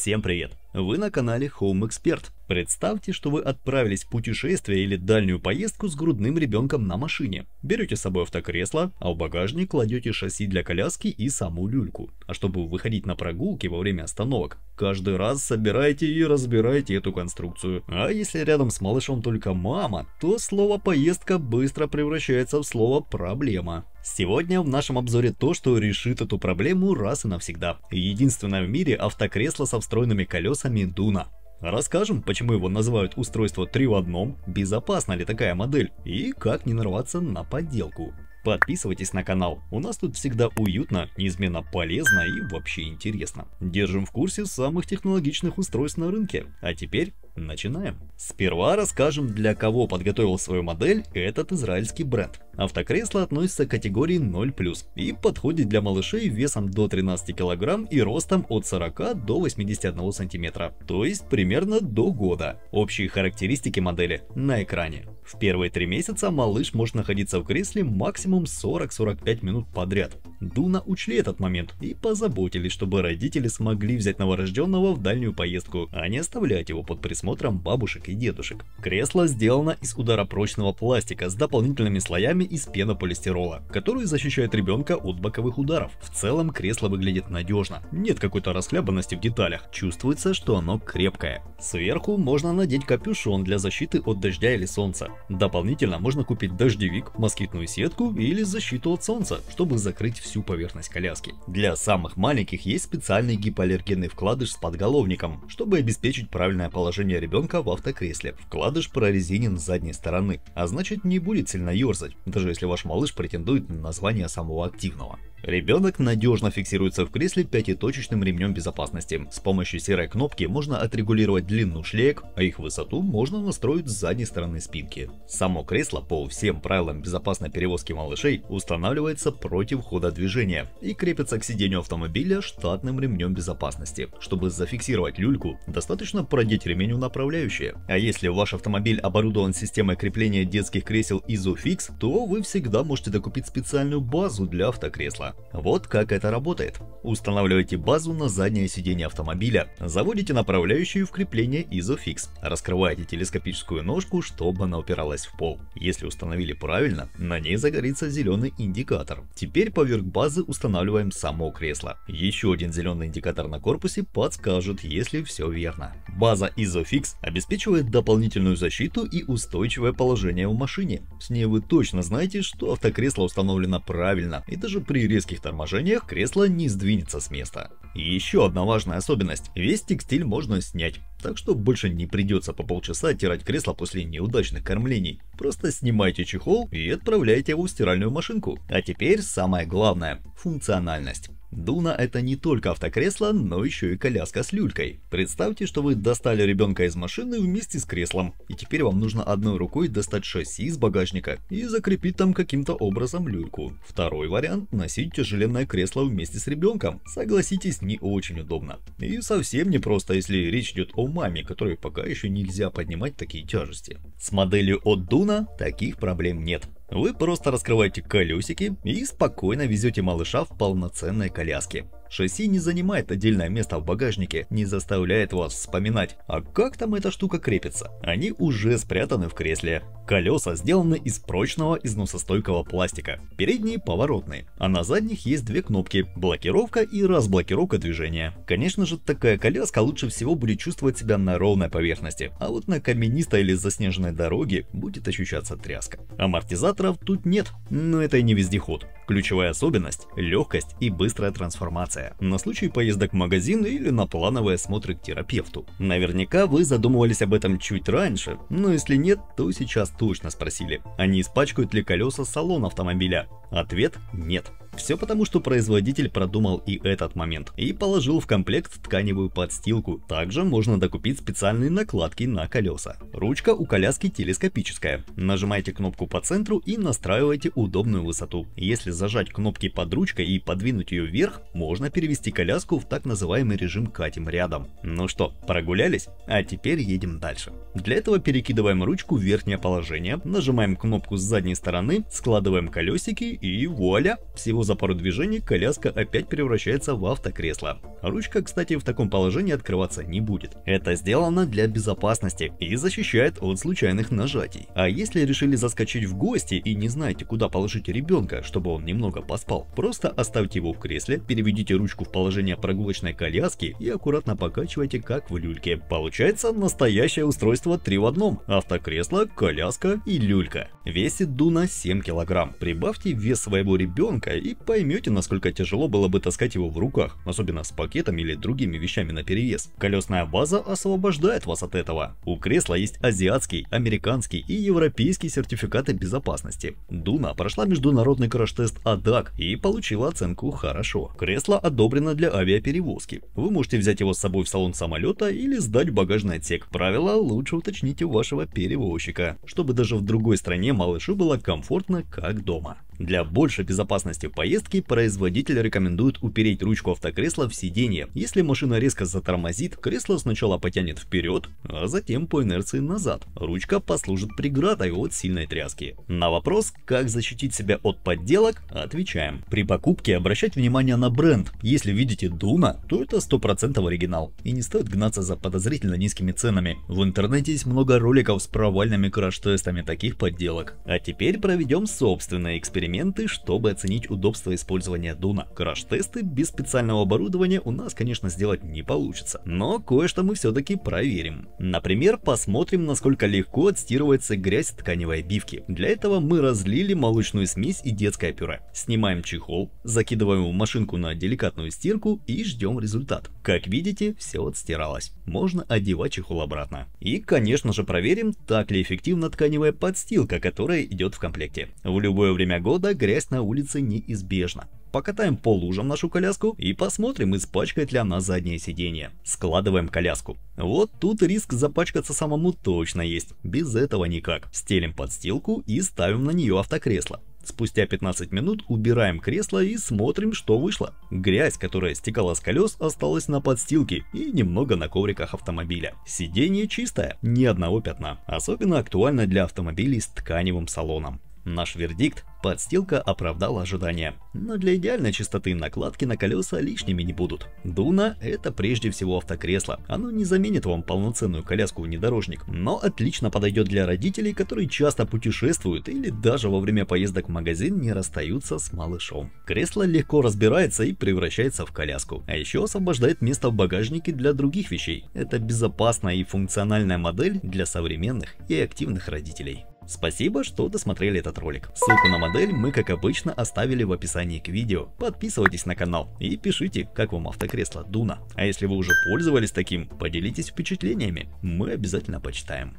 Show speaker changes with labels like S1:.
S1: Всем привет! Вы на канале Home Expert. Представьте, что вы отправились в путешествие или дальнюю поездку с грудным ребенком на машине. Берете с собой автокресло, а в багажник кладете шасси для коляски и саму люльку. А чтобы выходить на прогулки во время остановок, Каждый раз собирайте и разбирайте эту конструкцию. А если рядом с малышом только мама, то слово «поездка» быстро превращается в слово «проблема». Сегодня в нашем обзоре то, что решит эту проблему раз и навсегда. Единственное в мире автокресло со встроенными колесами Дуна. Расскажем, почему его называют устройство 3 в одном, безопасна ли такая модель и как не нарваться на подделку. Подписывайтесь на канал, у нас тут всегда уютно, неизменно полезно и вообще интересно. Держим в курсе самых технологичных устройств на рынке. А теперь начинаем. Сперва расскажем, для кого подготовил свою модель этот израильский бренд. Автокресло относится к категории 0+, и подходит для малышей весом до 13 кг и ростом от 40 до 81 см, то есть примерно до года. Общие характеристики модели на экране. В первые три месяца малыш может находиться в кресле максимум 40-45 минут подряд. Дуна учли этот момент и позаботились, чтобы родители смогли взять новорожденного в дальнюю поездку, а не оставлять его под присмотром бабушек и дедушек. Кресло сделано из ударопрочного пластика с дополнительными слоями из пенополистирола, который защищает ребенка от боковых ударов. В целом кресло выглядит надежно, нет какой-то расхлябанности в деталях, чувствуется, что оно крепкое. Сверху можно надеть капюшон для защиты от дождя или солнца. Дополнительно можно купить дождевик, москитную сетку или защиту от солнца, чтобы закрыть всю поверхность коляски. Для самых маленьких есть специальный гипоаллергенный вкладыш с подголовником, чтобы обеспечить правильное положение ребенка в автокресле. Вкладыш прорезинен с задней стороны, а значит не будет сильно ерзать, даже если ваш малыш претендует на название самого активного. Ребенок надежно фиксируется в кресле пятиточечным ремнем безопасности. С помощью серой кнопки можно отрегулировать длину шлейк, а их высоту можно настроить с задней стороны спинки. Само кресло по всем правилам безопасной перевозки малышей устанавливается против хода движения и крепится к сидению автомобиля штатным ремнем безопасности. Чтобы зафиксировать люльку, достаточно продеть ремень у направляющие. А если ваш автомобиль оборудован системой крепления детских кресел Isofix, то вы всегда можете докупить специальную базу для автокресла. Вот как это работает. Устанавливаете базу на заднее сиденье автомобиля, заводите направляющую в крепление Isofix. раскрываете телескопическую ножку, чтобы она упиралась в пол. Если установили правильно, на ней загорится зеленый индикатор. Теперь поверх базы устанавливаем само кресло. Еще один зеленый индикатор на корпусе подскажет, если все верно. База Isofix обеспечивает дополнительную защиту и устойчивое положение в машине. С ней вы точно знаете, что автокресло установлено правильно и даже при резком резких торможениях кресло не сдвинется с места. И еще одна важная особенность. Весь текстиль можно снять, так что больше не придется по полчаса оттирать кресло после неудачных кормлений. Просто снимайте чехол и отправляйте его в стиральную машинку. А теперь самое главное – функциональность. Дуна – это не только автокресло, но еще и коляска с люлькой. Представьте, что вы достали ребенка из машины вместе с креслом, и теперь вам нужно одной рукой достать шасси из багажника и закрепить там каким-то образом люльку. Второй вариант – носить тяжеленное кресло вместе с ребенком. Согласитесь, не очень удобно. И совсем не просто, если речь идет о маме, которой пока еще нельзя поднимать такие тяжести. С моделью от Дуна таких проблем нет. Вы просто раскрываете колесики и спокойно везете малыша в полноценной коляске. Шасси не занимает отдельное место в багажнике, не заставляет вас вспоминать, а как там эта штука крепится. Они уже спрятаны в кресле. Колеса сделаны из прочного износостойкого пластика. Передние поворотные, а на задних есть две кнопки – блокировка и разблокировка движения. Конечно же, такая коляска лучше всего будет чувствовать себя на ровной поверхности, а вот на каменистой или заснеженной дороге будет ощущаться тряска. Амортизаторов тут нет, но это и не вездеход. Ключевая особенность – легкость и быстрая трансформация консультация на случай поездок в магазин или на плановые осмотры к терапевту. Наверняка вы задумывались об этом чуть раньше, но если нет, то сейчас точно спросили, а не испачкают ли колеса салон автомобиля? Ответ – нет. Все потому, что производитель продумал и этот момент, и положил в комплект тканевую подстилку. Также можно докупить специальные накладки на колеса. Ручка у коляски телескопическая. Нажимаете кнопку по центру и настраиваете удобную высоту. Если зажать кнопки под ручкой и подвинуть ее вверх, можно перевести коляску в так называемый режим «катим рядом». Ну что, прогулялись? А теперь едем дальше. Для этого перекидываем ручку в верхнее положение, нажимаем кнопку с задней стороны, складываем колесики и вуаля! Всего всего за пару движений коляска опять превращается в автокресло. Ручка, кстати, в таком положении открываться не будет. Это сделано для безопасности и защищает от случайных нажатий. А если решили заскочить в гости и не знаете, куда положить ребенка, чтобы он немного поспал, просто оставьте его в кресле, переведите ручку в положение прогулочной коляски и аккуратно покачивайте, как в люльке. Получается настоящее устройство три в одном. Автокресло, коляска и люлька. Весит Дуна 7 килограмм. Прибавьте вес своего ребенка и и поймете, насколько тяжело было бы таскать его в руках, особенно с пакетом или другими вещами на перевес. Колесная база освобождает вас от этого. У кресла есть азиатский, американский и европейский сертификаты безопасности. Дуна прошла международный краш-тест АДАК и получила оценку «хорошо». Кресло одобрено для авиаперевозки. Вы можете взять его с собой в салон самолета или сдать в багажный отсек. Правила лучше уточните у вашего перевозчика, чтобы даже в другой стране малышу было комфортно, как дома. Для большей безопасности поездки производитель рекомендует упереть ручку автокресла в сиденье. Если машина резко затормозит, кресло сначала потянет вперед, а затем по инерции назад. Ручка послужит преградой от сильной тряски. На вопрос, как защитить себя от подделок, отвечаем. При покупке обращать внимание на бренд. Если видите Дуна, то это 100% оригинал. И не стоит гнаться за подозрительно низкими ценами. В интернете есть много роликов с провальными краш-тестами таких подделок. А теперь проведем собственный эксперимент эксперименты, чтобы оценить удобство использования дуна. Краш-тесты без специального оборудования у нас, конечно, сделать не получится, но кое-что мы все-таки проверим. Например, посмотрим, насколько легко отстирывается грязь тканевой обивки. Для этого мы разлили молочную смесь и детское пюре. Снимаем чехол, закидываем в машинку на деликатную стирку и ждем результат. Как видите, все отстиралось. Можно одевать чехол обратно. И, конечно же, проверим, так ли эффективна тканевая подстилка, которая идет в комплекте. В любое время года года грязь на улице неизбежна. Покатаем по лужам нашу коляску и посмотрим, испачкает ли она заднее сиденье. Складываем коляску. Вот тут риск запачкаться самому точно есть, без этого никак. Стелим подстилку и ставим на нее автокресло. Спустя 15 минут убираем кресло и смотрим, что вышло. Грязь, которая стекала с колес, осталась на подстилке и немного на ковриках автомобиля. Сиденье чистое, ни одного пятна. Особенно актуально для автомобилей с тканевым салоном. Наш вердикт – подстилка оправдала ожидания. Но для идеальной чистоты накладки на колеса лишними не будут. Дуна – это прежде всего автокресло. Оно не заменит вам полноценную коляску внедорожник, но отлично подойдет для родителей, которые часто путешествуют или даже во время поездок в магазин не расстаются с малышом. Кресло легко разбирается и превращается в коляску. А еще освобождает место в багажнике для других вещей. Это безопасная и функциональная модель для современных и активных родителей. Спасибо, что досмотрели этот ролик. Ссылку на модель мы, как обычно, оставили в описании к видео. Подписывайтесь на канал и пишите, как вам автокресло Дуна. А если вы уже пользовались таким, поделитесь впечатлениями, мы обязательно почитаем.